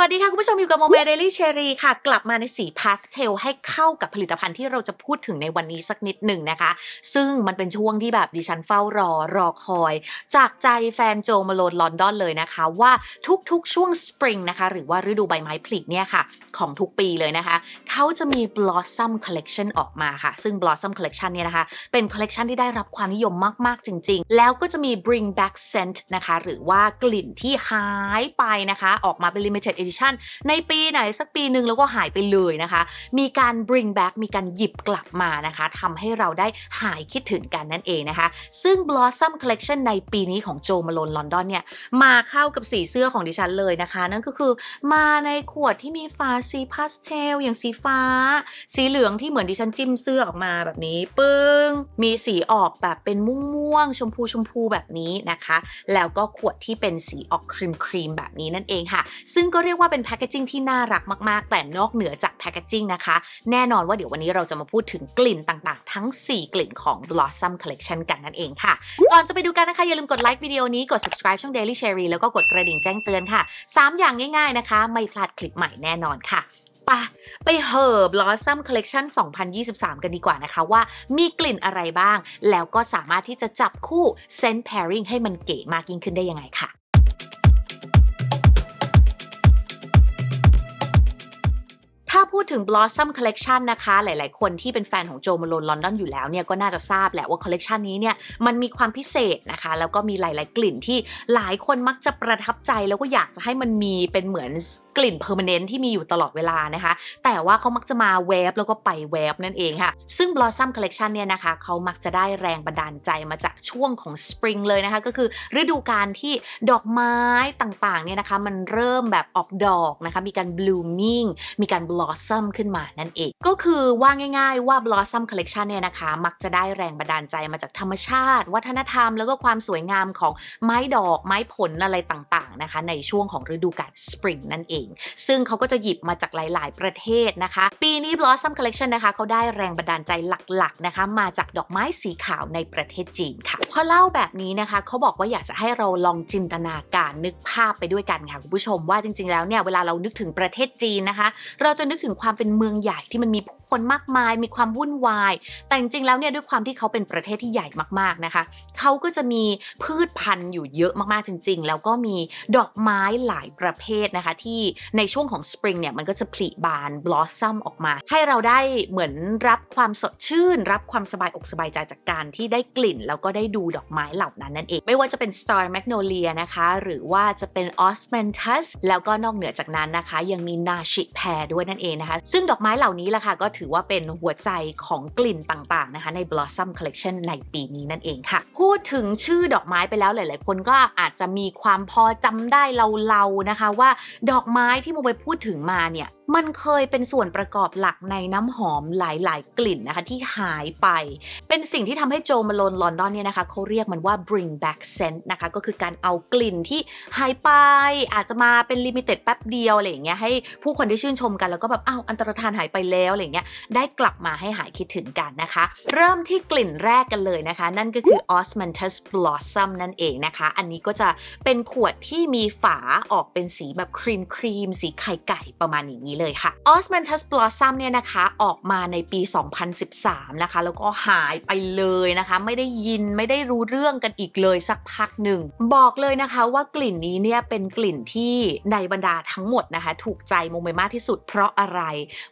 วัสดีค่ะ คุณผู้ชมอยู่กับโมเมเดลี่เชอรี่ค่ะกลับมาในสีพาสเทลให้เข้ากับผลิตภัณฑ์ที่เราจะพูดถึงในวันนี้สักนิดหนึ่งนะคะ ซึ่งมันเป็นช่วงที่แบบดิฉันเฝ้ารอรอคอย จากใจแฟนโจมาโลนลอนดอนเลยนะคะ ว่าทุกๆช่วงสปริงนะคะ หรือว่าฤดูใบไม้ผลิเนี่ยค่ะ ของทุกปีเลยนะคะ เขาจะมี Blossom Collection ออกมาค่ะ ซึ่ง Blossom Collection เนี่ยนะคะเป็นคอลเลกชันที่ได้รับความนิยมมากๆจริงๆ แล้วก็จะมี Bring Back Scent นะคะหรือว่ากลิ่นที่หายไปนะคะ ออกมาเป็น Limited Edition Edition ในปีไหนสักปีหนึ่งแล้วก็หายไปเลยนะคะ มีการ bring back มีการหยิบกลับมานะคะ ทำให้เราได้หายคิดถึงกันนั่นเองนะคะ ซึ่ง Blossom Collection ในปีนี้ของโจมาลอนลอนดอนเนี่ย มาเข้ากับสีเสื้อของดิฉันเลยนะคะ นั่นก็คือมาในขวดที่มีฟ้าสีพาสเทลอย่างสีฟ้า สีเหลืองที่เหมือนดิฉันจิ้มเสื้อออกมาแบบนี้ ปึ้ง มีสีออกแบบเป็นม่วงๆ ชมพูชมพูแบบนี้นะคะ แล้วก็ขวดที่เป็นสีออกครีมครีมแบบนี้นั่นเองค่ะ ซึ่งก็เรียกกว่าเป็นแพคเกจิ้งที่น่ารักมากๆ แต่นอกเหนือจากแพคเกจิ้งนะคะ แน่นอนว่าเดี๋ยววันนี้เราจะมาพูดถึงกลิ่นต่างๆ ทั้ง 4 กลิ่นของ Blossom Collection กันนั่นเองค่ะ ก่อนจะไปดูกันนะคะ อย่าลืมกดไลค์วิดีโอนี้ กด subscribe ช่อง Daily Cherry แล้วก็กดกระดิ่งแจ้งเตือนค่ะ 3 อย่างง่าย ๆนะคะ ไม่พลาดคลิปใหม่แน่นอนค่ะปะไปเฮิร์บลอสซัมคอลเลกชัน2023 กันดีกว่านะคะว่ามีกลิ่นอะไรบ้าง แล้วก็สามารถที่จะจับคู่เซนต์ pairing ให้มันเก๋มากยิ่งขึ้นได้ยังไงค่ะถ้าพูดถึง Blossom Collection นะคะ หลาย ๆ คนที่เป็นแฟนของโจมาโลนลอนดอนอยู่แล้วเนี่ยก็น่าจะทราบแหละว่าคอลเลกชันนี้เนี่ยมันมีความพิเศษนะคะ แล้วก็มีหลาย ๆ กลิ่นที่หลายคนมักจะประทับใจ แล้วก็อยากจะให้มันมีเป็นเหมือนกลิ่นเพอร์มานนที่มีอยู่ตลอดเวลานะคะแต่ว่าเขามักจะมาเวฟแล้วก็ไปเวฟนั่นเองค่ะซึ่ง Blossom Collection เนี่ยนะคะเขามักจะได้แรงบันดาลใจมาจากช่วงของสปริงเลยนะคะก็คือฤดูการที่ดอกไม้ต่าง ๆ เนี่ยนะคะมันเริ่มแบบออกดอกนะคะมีการบลูมิ่งมีการ blossom ขึ้นมานั่นเอง ก็คือว่าง่ายๆว่า blossom collection เนี่ยนะคะมักจะได้แรงบันดาลใจมาจากธรรมชาติ วัฒนธรรม แล้วก็ความสวยงามของไม้ดอกไม้ผลอะไรต่างๆนะคะ ในช่วงของฤดูกาล spring นั่นเอง ซึ่งเขาก็จะหยิบมาจากหลายๆประเทศนะคะ ปีนี้ blossom collection นะคะเขาได้แรงบันดาลใจหลักๆนะคะมาจากดอกไม้สีขาวในประเทศจีนค่ะพอเล่าแบบนี้นะคะเขาบอกว่าอยากจะให้เราลองจินตนาการนึกภาพไปด้วยกันค่ะคุณผู้ชม ว่าจริงๆแล้วเนี่ยเวลาเรานึกถึงประเทศจีนนะคะ เราจะนึกถึงความเป็นเมืองใหญ่ที่มันมีผู้คนมากมาย มีความวุ่นวาย แต่จริงๆแล้วเนี่ยด้วยความที่เขาเป็นประเทศที่ใหญ่มากๆนะคะเขาก็จะมีพืชพันธุ์อยู่เยอะมากๆจริงๆ แล้วก็มีดอกไม้หลายประเภทนะคะที่ในช่วงของสปริงเนี่ยมันก็จะผลิบานบลอสซัมออกมา ให้เราได้เหมือนรับความสดชื่น รับความสบายอกสบายใจจากการที่ได้กลิ่นแล้วก็ได้ดูดอกไม้เหล่านั้นนั่นเอง ไม่ว่าจะเป็นสอร์แมกโนเลียนะคะหรือว่าจะเป็นออสเมนทัสแล้วก็นอกเหนือจากนั้นนะคะยังมีนาชิแพรด้วยนั่นนเองนะคะซึ่งดอกไม้เหล่านี้ล่ะค่ะก็ถือว่าเป็นหัวใจของกลิ่นต่างๆนะคะใน Blossom Collection ในปีนี้นั่นเองค่ะพูดถึงชื่อดอกไม้ไปแล้วหลายๆ คนก็อาจจะมีความพอจำได้เราๆนะคะ ว่าดอกไม้ที่โมไปพูดถึงมาเนี่ยมันเคยเป็นส่วนประกอบหลักในน้ำหอมหลายๆ กลิ่นนะคะที่หายไป เป็นสิ่งที่ทำให้โจมาลลนลอนดอนเนี่ยนะคะเขาเรียกมันว่า bring back scent นะคะก็คือการเอากลิ่นที่หายไปอาจจะมาเป็นลิมิเต็ดแป๊บเดียวอะไรอย่างเงี้ยให้ผู้คนได้ชื่นชมกันแล้วก็แบบอ้าวอันตรธานหายไปแล้วอะไรอย่างเงี้ยได้กลับมาให้หายคิดถึงกันนะคะ เริ่มที่กลิ่นแรกกันเลยนะคะ นั่นก็คือ osmanthus blossom นั่นเองนะคะ อันนี้ก็จะเป็นขวดที่มีฝาออกเป็นสีแบบครีมครีมสีไข่ไก่ประมาณอย่างนี้เลยค่ะ Osmanthus Blossom เนี่ยนะคะออกมาในปี 2013นะคะแล้วก็หายไปเลยนะคะไม่ได้ยินไม่ได้รู้เรื่องกันอีกเลยสักพักหนึ่ง บอกเลยนะคะว่ากลิ่นนี้เนี่ยเป็นกลิ่นที่ในบรรดาทั้งหมดนะคะถูกใจโมเมมากที่สุดเพราะอะไร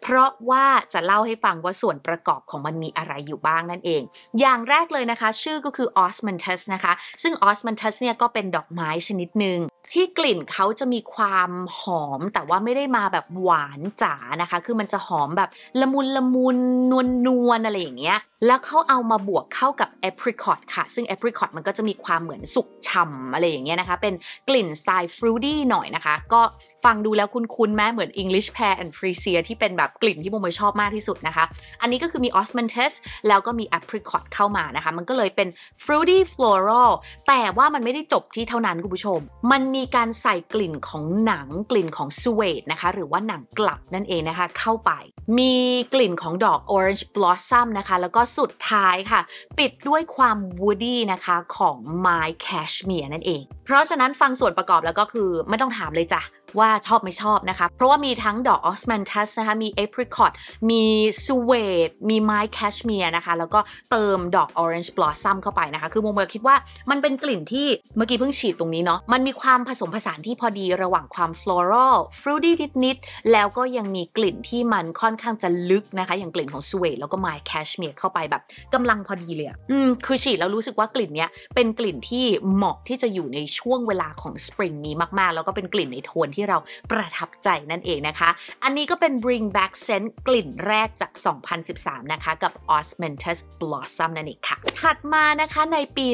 เพราะว่าจะเล่าให้ฟังว่าส่วนประกอบของมันมีอะไรอยู่บ้างนั่นเอง อย่างแรกเลยนะคะ ชื่อก็คือ Osmanthus นะคะซึ่ง Osmanthus เนี่ยก็เป็นดอกไม้ชนิดหนึ่งที่กลิ่นเขาจะมีความหอมแต่ว่าไม่ได้มาแบบหวานจ๋านะคะ คือมันจะหอมแบบละมุนละมุนนวลนวลอะไรอย่างเงี้ยแล้วเขาเอามาบวกเข้ากับแอปริคอตค่ะ ซึ่งแอปริคอตมันก็จะมีความเหมือนสุกช่ำอะไรอย่างเงี้ยนะคะ เป็นกลิ่นสไตล์ฟรุตี้หน่อยนะคะ ก็ฟังดูแล้วคุ้นๆแมเหมือน English pear and f r e s i a ที่เป็นแบบกลิ่นที่โมโมชอบมากที่สุดนะคะ อันนี้ก็คือมีออสเมนเทสแล้วก็มีแอปริคอตเข้ามานะคะ มันก็เลยเป็นฟรูดี้ฟลอรัลแต่ว่ามันไม่ได้จบที่เท่านั้นคุณผู้ชม มันมีการใส่กลิ่นของหนังกลิ่นของสเวดนะคะหรือว่าหนังกลับนั่นเองนะคะเข้าไปมีกลิ่นของดอก Orange Blossom นะคะแล้วก็สุดท้ายค่ะ ปิดด้วยความ woody นะคะของไม้แคชเมียร์นั่นเอง เพราะฉะนั้นฟังส่วนประกอบแล้วก็คือไม่ต้องถามเลยจ้ะว่าชอบไม่ชอบนะคะ เพราะว่ามีทั้งดอกออสแมนทัสนะคะ มีเอพริคอต มีสเวด มีไม้แคชเมียร์นะคะ แล้วก็เติมดอกออเรนจ์บลอสซัมเข้าไปนะคะ คือมมเบลคิดว่ามันเป็นกลิ่นที่เมื่อกี้เพิ่งฉีดตรงนี้เนาะ มันมีความผสมผสานที่พอดีระหว่างความฟลอรัลฟรุตตี้นิดๆแล้วก็ยังมีกลิ่นที่มันค่อนข้างจะลึกนะคะ อย่างกลิ่นของสเวดแล้วก็ไม้แคชเมียร์เข้าไปแบบ กำลังพอดีเลยอืม คือฉีดแล้วรู้สึกว่ากลิ่นเนี้ยเป็นกลิ่นที่เหมาะที่จะอยู่ในช่วงเวลาของสปริงนี้มากๆ แล้วก็เป็นกลิ่นในโทนที่เราประทับใจนั่นเองนะคะ อันนี้ก็เป็น bring back scent กลิ่นแรกจาก 2013 นะคะกับ osmentus blossom นั่นเองค่ะ ถัดมานะคะในปี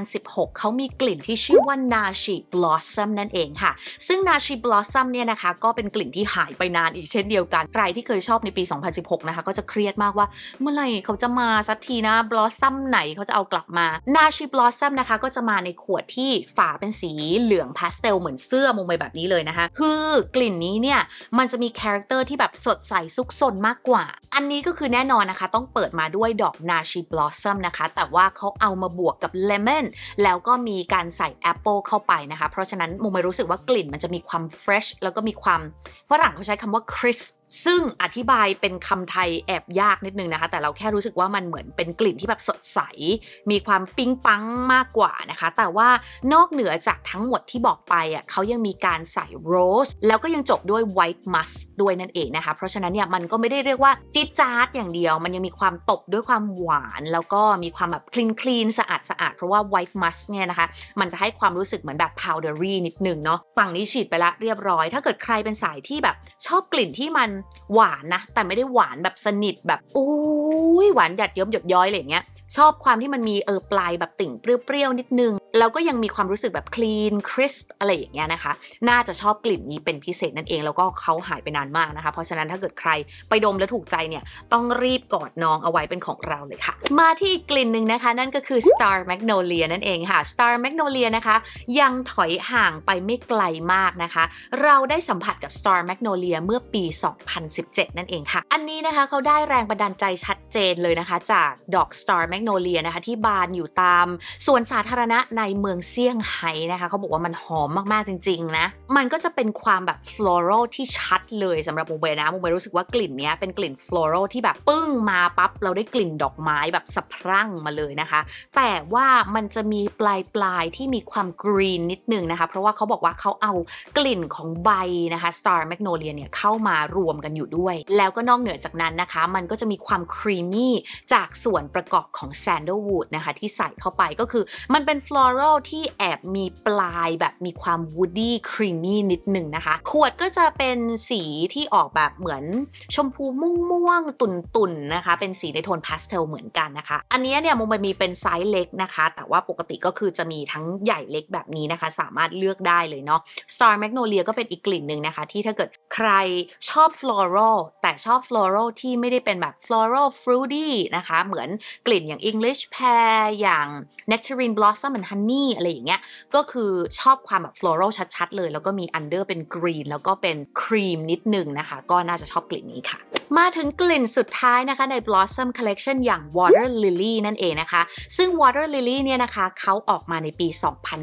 2016 เขามีกลิ่นที่ชื่อว่า nashi blossom นั่นเองค่ะ ซึ่ง nashi blossom เนี่ยนะคะ ก็เป็นกลิ่นที่หายไปนานอีกเช่นเดียวกัน ใครที่เคยชอบในปี 2016 นะคะก็จะเครียดมากว่า เมื่อไหร่เขาจะมาสักทีนะ blossom ไหนเขาจะเอากลับมา nashi blossom นะคะก็จะมาในขวดที่ฝาเป็นสีเหลืองพาสเทลเหมือนเสื้อมุมไปแบบนี้เลยนะคะคือกลิ่นนี้เนี่ย มันจะมีคาแรคเตอร์ที่แบบสดใสซุกซนมากกว่า อันนี้ก็คือแน่นอนนะคะ ต้องเปิดมาด้วยดอกนาชีบลอสซัมนะคะ แต่ว่าเขาเอามาบวกกับเลมอนแล้วก็มีการใส่แอปเปิลเข้าไปนะคะ เพราะฉะนั้นมุมไม่รู้สึกว่ากลิ่นมันจะมีความเฟรชแล้วก็มีความฝรั่งเขาใช้คำว่าคริสปซึ่งอธิบายเป็นคำไทยแอบยากนิดนึงนะคะ แต่เราแค่รู้สึกว่ามันเหมือนเป็นกลิ่นที่แบบสดใส มีความปิ๊งปังมากกว่านะคะ แต่ว่านอกเหนือจากทั้งหมดที่บอกไปอ่ะเขายังมีการใส่โรสแล้วก็ยังจบด้วยไวท์มัสด้วยนั่นเองนะคะ เพราะฉะนั้นเนี่ยมันก็ไม่ได้เรียกว่าจิ๊ดจ๊าดอย่างเดียว มันยังมีความตบด้วยความหวานแล้วก็มีความแบบคลีนคลีนสะอาดสะอาดเพราะว่าไวท์มัสเนี่ยนะคะมันจะให้ความรู้สึกเหมือนแบบพาวเดอรี่นิดนึงเนาะฝั่งนี้ฉีดไปละเรียบร้อย ถ้าเกิดใครเป็นสายที่แบบชอบกลิ่นที่มันหวานนะ แต่ไม่ได้หวานแบบสนิทแบบอุ้ยหวานหยัดเยิ้มหยดย้อยอะไรอย่างเงี้ยชอบความที่มันมีเออปลายแบบติ่งเปรี้ยวๆนิดนึง แล้วก็ยังมีความรู้สึกแบบคลีนคริสปอะไรอย่างเงี้ยนะคะ น่าจะชอบกลิ่นนี้เป็นพิเศษนั่นเอง แล้วก็เขาหายไปนานมากนะคะ เพราะฉะนั้นถ้าเกิดใครไปดมแล้วถูกใจเนี่ย ต้องรีบกอดน้องเอาไว้เป็นของเราเลยค่ะ มาที่อีกกลิ่นหนึ่งนะคะนั่นก็คือ Star Magnolia นั่นเองค่ะ Star Magnolia นะคะยังถอยห่างไปไม่ไกลมากนะคะ เราได้สัมผัสกับ Star Magnolia เมื่อปี 2017นั่นเองค่ะ อันนี้นะคะเขาได้แรงบันดาลใจชัดเจนเลยนะคะ จากดอก Star Magnolia โนเลียนะคะที่บานอยู่ตามสวนสาธารณะในเมืองเซี่ยงไฮ้นะคะเขาบอกว่ามันหอมมากๆจริงๆนะมันก็จะเป็นความแบบฟลอเรลที่ชัดเลย สำหรับมุมเบนะมุมเบรู้สึกว่ากลิ่นเนี้ยเป็นกลิ่นฟลอเรลที่แบบปึ้งมาปั๊บเราได้กลิ่นดอกไม้แบบสะพรั่งมาเลยนะคะ แต่ว่ามันจะมีปลายปลายที่มีความกรีนนิดนึงนะคะ เพราะว่าเขาบอกว่าเขาเอากลิ่นของใบนะคะสตาร์แมกโนเลียเนี่ยเข้ามารวมกันอยู่ด้วย แล้วก็นอกเหนือจากนั้นนะคะมันก็จะมีความครีมมี่จากส่วนประกอบของของ sandalwood นะคะที่ใส่เข้าไปก็คือมันเป็น floral ที่แอบมีปลายแบบมีความ woody creamy นิดหนึ่งนะคะ ขวดก็จะเป็นสีที่ออกแบบเหมือนชมพูม่วงๆ ตุ่นๆ นะคะ เป็นสีในโทนพาสเทลเหมือนกันนะคะ อันนี้เนี่ยมันมีเป็นไซส์เล็กนะคะ แต่ว่าปกติก็คือจะมีทั้งใหญ่เล็กแบบนี้นะคะ สามารถเลือกได้เลยเนาะ Star Magnolia ก็เป็นอีกกลิ่นหนึ่งนะคะ ที่ถ้าเกิดใครชอบ floral แต่ชอบ floral ที่ไม่ได้เป็นแบบ floral fruity นะคะเหมือนกลิ่นอย่างอย่าง English pear อย่าง nectarine blossom and honey อะไรอย่างเงี้ยก็คือชอบความแบบ floral ชัด ๆ เลย แล้วก็มี under เป็น green แล้วก็เป็นครีมนิดนึงนะคะ ก็น่าจะชอบกลิ่นนี้ค่ะ มาถึงกลิ่นสุดท้ายนะคะใน blossom collection อย่าง water lily นั่นเองนะคะ ซึ่ง water lily เนี่ยนะคะเขาออกมาในปี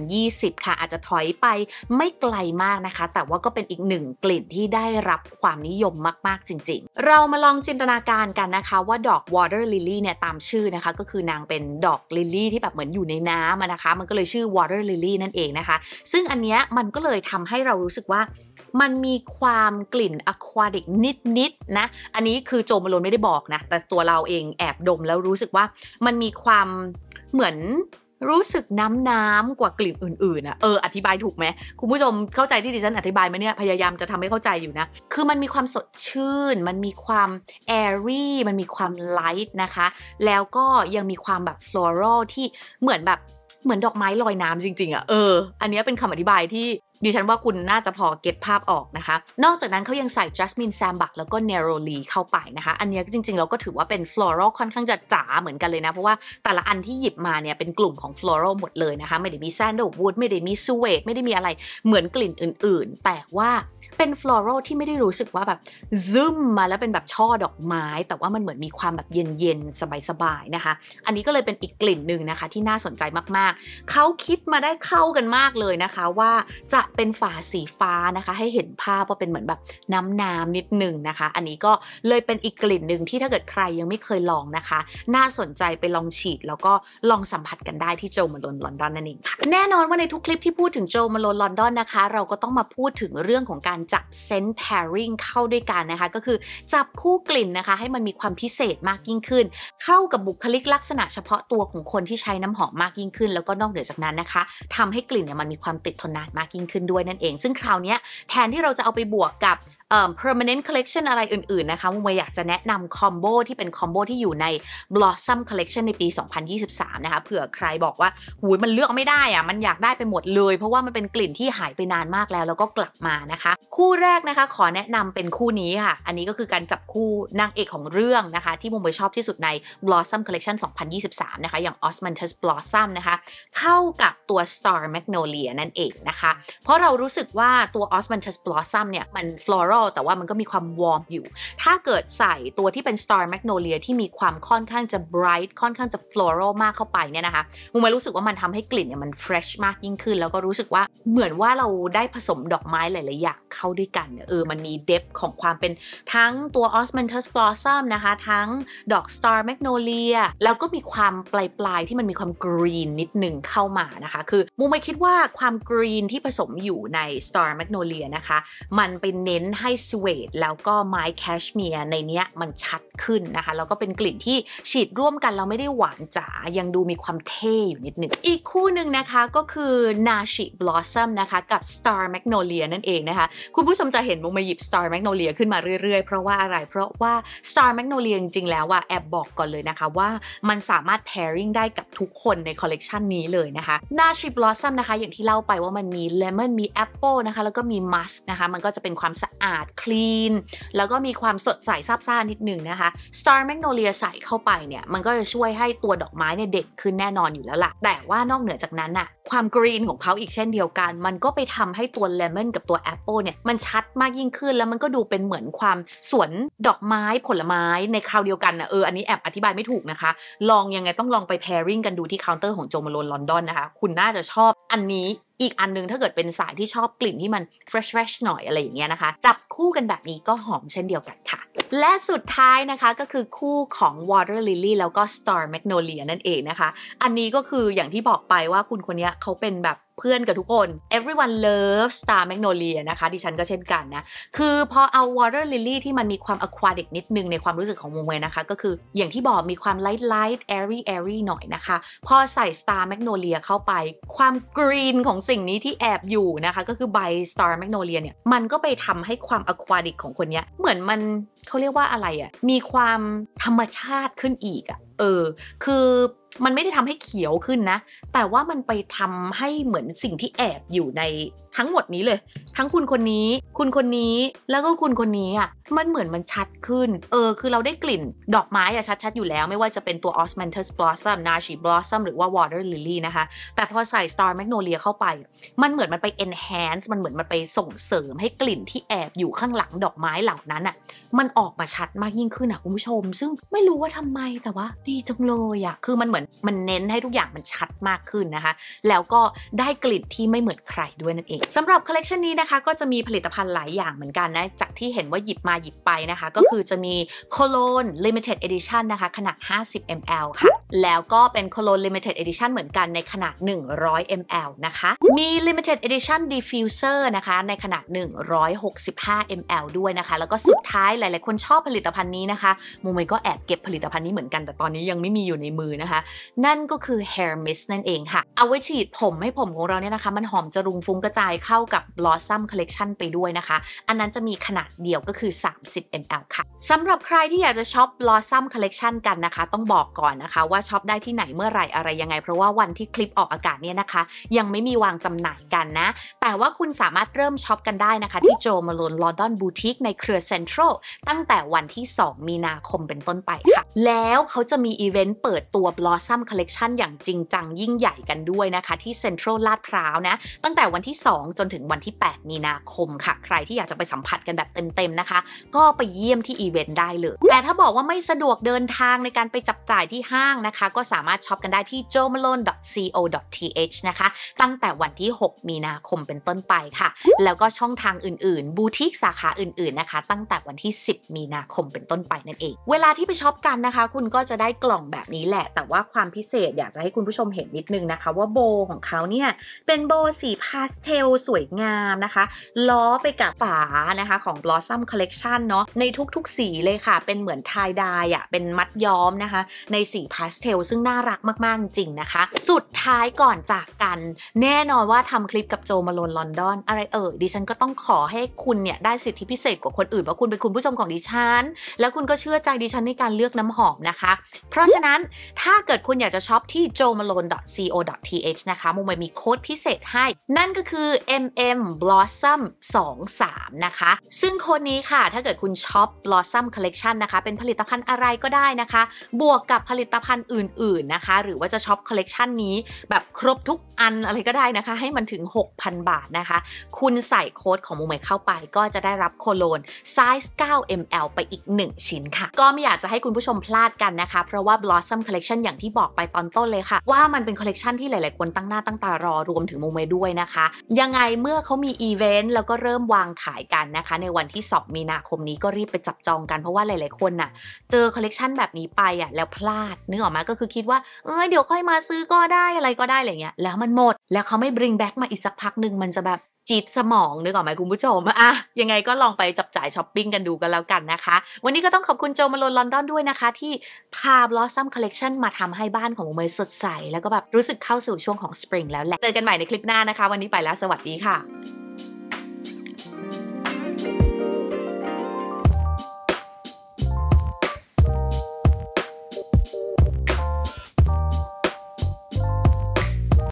2020 ค่ะ อาจจะถอยไปไม่ไกลมากนะคะ แต่ว่าก็เป็นอีกหนึ่งกลิ่นที่ได้รับความนิยมมากๆจริง ๆ เรามาลองจินตนาการกันนะคะว่าดอก water lily เนี่ยตามชื่อนะคะก็คือนางเป็นดอกลิลลี่ที่แบบเหมือนอยู่ในน้ำนะคะ มันก็เลยชื่อ water lily นั่นเองนะคะ ซึ่งอันนี้มันก็เลยทำให้เรารู้สึกว่า มันมีความกลิ่นอะควาติกนิดๆนนะ อันนี้คือโจมาลนไม่ได้บอกนะ แต่ตัวเราเองแอบดมแล้วรู้สึกว่ามันมีความเหมือนรู้สึกน้ำน้ำกว่ากลิ่นอื่นๆ่ะเออ อธิบายถูกไหมคุณผู้ชมเข้าใจที่ดิฉันอธิบายไหมเนี่ย พยายามจะทำให้เข้าใจอยู่นะ คือมันมีความสดชื่น มันมีความแอรี่ มันมีความไลท์นะคะ แล้วก็ยังมีความแบบฟลอรัลที่เหมือนแบบเหมือนดอกไม้ลอยน้ำจริงๆอะ่ะเออ อันนี้เป็นคำอธิบายที่ดิฉันว่าคุณน่าจะพอเก็ตภาพออกนะคะ นอกจากนั้นเขายังใส่จัสมินแซมบักแล้วก็เนโรลีเข้าไปนะคะ อันนี้จริงๆเราก็ถือว่าเป็นฟลอรัลค่อนข้างจะจ๋าเหมือนกันเลยนะ เพราะว่าแต่ละอันที่หยิบมาเนี่ยเป็นกลุ่มของฟลอรัลหมดเลยนะคะ ไม่ได้มีแซนด์วูดไม่ได้มี s เว d e ไม่ได้มีอะไรเหมือนกลิ่นอื่นๆ แต่ว่าเป็นฟลอรัลที่ไม่ได้รู้สึกว่าแบบซึมมาแล้วเป็นแบบช่อดอกไม้แต่ว่ามันเหมือนมีความแบบเย็นๆสบายๆนะคะ อันนี้ก็เลยเป็นอีกกลิ่นหนึ่งนะคะ ที่น่าสนใจมากๆเขาคิดมาได้เข้ากันมากเลยนะคะว่าจะเป็นฝาสีฟ้านะคะ ให้เห็นภาพว่าเป็นเหมือนแบบน้ำน้ำนิดหนึ่งนะคะ อันนี้ก็เลยเป็นอีกกลิ่นหนึ่งที่ถ้าเกิดใครยังไม่เคยลองนะคะ น่าสนใจไปลองฉีดแล้วก็ลองสัมผัสกันได้ที่โจมาลอนลอนดอนนั่นเองค่ะ แน่นอนว่าในทุกคลิปที่พูดถึงโจมาลอนลอนดอนนะคะ เราก็ต้องมาพูดถึงเรื่องของการจับเซนต์แพริงเข้าด้วยกันนะคะก็คือจับคู่กลิ่นนะคะ ให้มันมีความพิเศษมากยิ่งขึ้น เข้ากับบุคลิกลักษณะเฉพาะตัวของคนที่ใช้น้ำหอมมากยิ่งขึ้น แล้วก็นอกเหนือจากนั้นนะคะ ทำให้กลิ่นเนี่ยมันมีความติดทนนานมากยิ่งขึ้นึ้นด้วยนั่นเองซึ่งคราวนี้แทนที่เราจะเอาไปบวกกับ permanent collection อะไรอื่นๆ นะคะ มุมอยากจะแนะนำคอมโบที่เป็นคอมโบที่อยู่ใน blossom collection ในปี 2023นะคะ เผื่อใครบอกว่าหูยมันเลือกไม่ได้อะมันอยากได้ไปหมดเลย เพราะว่ามันเป็นกลิ่นที่หายไปนานมากแล้ว แล้วก็กลับมานะคะ คู่แรกนะคะ ขอแนะนำเป็นคู่นี้ค่ะ อันนี้ก็คือการจับคู่นางเอกของเรื่องนะคะ ที่มุมชอบที่สุดใน blossom collection 2023นะคะ อย่าง osmanthus blossom นะคะ เข้ากับตัว star magnolia นั่นเองนะคะ เพราะเรารู้สึกว่าตัว osmanthus blossom เนี่ย มัน floral ลแต่ว่ามันก็มีความวอร์มอยู่ ถ้าเกิดใส่ตัวที่เป็น Star Magnolia ที่มีความค่อนข้างจะ bright ค่อนข้างจะ floral มากเข้าไปเนี่ยนะคะมุมรู้สึกว่ามันทำให้กลิ่นเนี่ยมัน fresh มากยิ่งขึ้น แล้วก็รู้สึกว่าเหมือนว่าเราได้ผสมดอกไม้หลายๆ อย่างเข้าด้วยกันเออมันมีเดฟของความเป็นทั้งตัว Osmanthus Blossom นะคะทั้งดอก Star Magnolia แล้วก็มีความปลาย ๆ ที่มันมีความกรีนนิดหนึ่งเข้ามานะคะคือมูไม่คิดว่าความกรีนที่ผสมอยู่ใน Star Magnolia นะคะมันไปนเน้นให้สสวทแล้วก็ไม้แคชเมียร์ในเนี้ยมันชัดขึ้นนะคะ แล้วก็เป็นกลิ่นที่ฉีดร่วมกันเราไม่ได้หวานจ๋ายังดูมีความเท่อยู่นิดนึงอีกคู่หนึ่งนะคะก็คือนาชิบลอสซัมนะคะกับ Star Magnolia นั่นเองนะคะ คุณผู้ชมจะเห็นมุมมาหยิบ Star Magnolia ขึ้นมาเรื่อยๆเพราะว่าอะไรเพราะว่า Star Magnolia จริงๆ แล้วว่าแอบบอกก่อนเลยนะคะว่ามันสามารถ pairing ได้กับทุกคนในคอลเลกชันนี้เลยนะคะนาชิบลอสซัมนะคะอย่างที่เล่าไปว่ามันมีเลมอนมีแอปเปิลนะคะแล้วก็มีมัสนะคะมันก็จะเป็นความสะอาดดคลีนแล้วก็มีความสดใสซาบซ่านิดหนึ่งนะคะ Star Magnolia ใส่เข้าไปเนี่ย มันก็จะช่วยให้ตัวดอกไม้เนี่ยเด็กขึ้นแน่นอนอยู่แล้วละ่ะ แต่ว่านอกเหนือจากนั้นอะความกรีนของเขาอีกเช่นเดียวกัน มันก็ไปทำให้ตัวเลมอนกับตัวแอปเปิลเนี่ย มันชัดมากยิ่งขึ้นแล้วมันก็ดูเป็นเหมือนความสวนดอกไม้ผลไม้ในคราวเดียวกันนะเอออันนี้แอบอธิบายไม่ถูกนะคะลองยังไงต้องลองไป pairing กันดูที่เคาน์เตอร์ของโจมาลอนลอนดอนนะคะคุณน่าจะชอบอันนี้อีกอันนึงถ้าเกิดเป็นสายที่ชอบกลิ่นที่มัน fresh fresh หน่อยอะไรอย่างเงี้ยนะคะ จับคู่กันแบบนี้ก็หอมเช่นเดียวกันค่ะ และสุดท้ายนะคะก็คือคู่ของ water lily แล้วก็ star magnolia นั่นเองนะคะ อันนี้ก็คืออย่างที่บอกไปว่าคุณคนนี้เขาเป็นแบบเพื่อนกับทุกคน everyone loves star magnolia นะคะ ดิฉันก็เช่นกันนะ คือพอเอา water lily ที่มันมีความ aquatic นิดนึงในความรู้สึกของมงเวยนะคะ ก็คืออย่างที่บอกมีความ light light airy airy หน่อยนะคะ พอใส่ star magnolia เข้าไปความกรีนของสิ่งนี้ที่แอบอยู่นะคะ ก็คือใบ star magnolia เนี่ยมันก็ไปทำให้ความ aquatic ของคนนี้เหมือนมันเขาเรียกว่าอะไรอะ่ะมีความธรรมชาติขึ้นอีกอะ่ะเออคือมันไม่ได้ทำให้เขียวขึ้นนะ แต่ว่ามันไปทำให้เหมือนสิ่งที่แอบอยู่ในทั้งหมดนี้เลย ทั้งคุณคนนี้ คุณคนนี้ แล้วก็คุณคนนี้อ่ะ มันเหมือนมันชัดขึ้น เออ คือเราได้กลิ่นดอกไม้อะชัดชัดอยู่แล้ว ไม่ว่าจะเป็นตัว osmanthus blossom nashi blossom หรือว่า water lily นะคะ แต่พอใส่ star magnolia เข้าไป มันเหมือนมันไป enhance มันเหมือนมันไปส่งเสริมให้กลิ่นที่แอบอยู่ข้างหลังดอกไม้เหล่านั้นอ่ะ มันออกมาชัดมากยิ่งขึ้นอ่ะคุณผู้ชม ซึ่งไม่รู้ว่าทำไมแต่ว่า ดีจังเลยอ่ะ คือมันเหมือนอนมันเน้นให้ทุกอย่างมันชัดมากขึ้นนะคะ แล้วก็ได้กลิ่นที่ไม่เหมือนใครด้วยนั่นเอง สำหรับคอลเลกชันนี้นะคะก็จะมีผลิตภัณฑ์หลายอย่างเหมือนกันนะ จากที่เห็นว่าหยิบมาหยิบไปนะคะ ก็คือจะมีโคโลน limited edition นะคะขนาด 50 ml ค่ะ แล้วก็เป็นโคโลน limited edition เหมือนกันในขนาด 100 ml นะคะ มี limited edition diffuser นะคะในขนาด 165 ml ด้วยนะคะ แล้วก็สุดท้ายหลาย ๆ คนชอบผลิตภัณฑ์นี้นะคะมูเมก็แอบเก็บผลิตภัณฑ์นี้เหมือนกันแต่ตอนนี้ยังไม่มีอยู่ในมือนะคะนั่นก็คือ hair mist นั่นเองค่ะ เอาไว้ฉีดผมให้ผมของเราเนี่ยนะคะ มันหอมจรุงฟุ้งกระจายเข้ากับ blossom collection ไปด้วยนะคะ อันนั้นจะมีขนาดเดียวก็คือ 30 ml ค่ะ สำหรับใครที่อยากจะช็อป blossom collection กันนะคะ ต้องบอกก่อนนะคะว่าช็อปได้ที่ไหนเมื่อไหร่ อะไรยังไง เพราะว่าวันที่คลิปออกอากาศเนี่ยนะคะ ยังไม่มีวางจำหน่ายกันนะ แต่ว่าคุณสามารถเริ่มช็อปกันได้นะคะ ที่โจมาลอนลอนดอนบูติกในเครือเซ็นทรัลตั้งแต่วันที่ 2 มีนาคมเป็นต้นไปค่ะ แล้วเขาจะมีอีเวนต์เปิดตัว blossom Blossom Collection อย่างจริงจังยิ่งใหญ่กันด้วยนะคะที่เซ็นทรัลลาดพร้าวนะ ตั้งแต่วันที่ 2 จนถึงวันที่ 8 มีนาคมค่ะ ใครที่อยากจะไปสัมผัสกันแบบเต็มๆนะคะ ก็ไปเยี่ยมที่อีเวนต์ได้เลย แต่ถ้าบอกว่าไม่สะดวกเดินทางในการไปจับจ่ายที่ห้างนะคะ ก็สามารถช็อปกันได้ที่ j o m a l o n e co th นะคะ ตั้งแต่วันที่ 6 มีนาคมเป็นต้นไปค่ะแล้วก็ช่องทางอื่น ๆบูติกสาขาอื่นๆนะคะตั้งแต่วันที่ 10 มีนาคมเป็นต้นไปนั่นเอง เวลาที่ไปช็อปกันนะคะ คุณก็จะได้กล่องแบบนี้แหละ แต่ว่าความพิเศษอยากจะให้คุณผู้ชมเห็นนิดนึงนะคะว่าโบของเขาเนี่ย เป็นโบสีพาสเทลสวยงามนะคะ ล้อไปกับฝานะคะของ Blossom Collection เนาะในทุกๆสีเลยค่ะเป็นเหมือนทายดายอะเป็นมัดย้อมนะคะ ในสีพาสเทลซึ่งน่ารักมากๆจริงนะคะ สุดท้ายก่อนจากกันแน่นอนว่าทำคลิปกับโจมาลอนลอนดอน อะไรเอ่ยดิฉันก็ต้องขอให้คุณเนี่ยได้สิทธิพิเศษกว่าคนอื่นเพราะคุณเป็นคุณผู้ชมของดิฉันแล้วคุณก็เชื่อใจดิฉันในการเลือกน้ำหอมนะคะ เพราะฉะนั้นถ้าเกิดดคุณอยากจะช็อปที่ jomalone.co.th นะคะมุมมีโค้ดพิเศษให้ นั่นก็คือ mm blossom 23นะคะ ซึ่งโค้ดนี้ค่ะ ถ้าเกิดคุณช็อป blossom collection นะคะ เป็นผลิตภัณฑ์อะไรก็ได้นะคะ บวกกับผลิตภัณฑ์อื่นๆ นะคะ หรือว่าจะช็อปคอลเลกชันนี้ แบบครบทุกอันอะไรก็ได้นะคะ ให้มันถึง 6,000 บาทนะคะ คุณใส่โค้ดของมุมใหม่เข้าไป ก็จะได้รับโคโลนไซส์9 ml ไปอีก 1 ชิ้นค่ะ ก็ไม่อยากจะให้คุณผู้ชมพลาดกันนะคะ เพราะว่า blossom collection อย่างที่ที่บอกไปตอนต้นเลยค่ะว่ามันเป็นคอลเลกชันที่หลายๆ คนตั้งหน้าตั้งตารอรวมถึงโมเมด้วยนะคะ ยังไงเมื่อเขามีอีเวนต์แล้วก็เริ่มวางขายกันนะคะ ในวันที่2มีนาคมนี้ก็รีบไปจับจองกันเพราะว่าหลายๆ คนน่ะ เจอคอลเลกชันแบบนี้ไปอ่ะแล้วพลาดนึกออกมาก็คือคิดว่า เออเดี๋ยวค่อยมาซื้อก็ได้อะไรก็ได้อะไรเงี้ยแล้วมันหมด แล้วเขาไม่บริงแบ็กมาอีกสักพักหนึ่งมันจะแบบจีดสมองนึกออกไหมคุณผู้ชมอะยังไงก็ลองไปจับจ่ายช้อปปิ้งกันดูกันแล้วกันนะคะ วันนี้ก็ต้องขอบคุณโจมาโลนลอนดอนด้วยนะคะ ที่พาบลอสซัมคอลเลกชันมาทำให้บ้านของมเมยสดใส แล้วก็แบบรู้สึกเข้าสู่ช่วงของสปริงแล้วแหละ เจอกันใหม่ในคลิปหน้านะคะวันนี้ไปแล้วสวัสดีค่ะ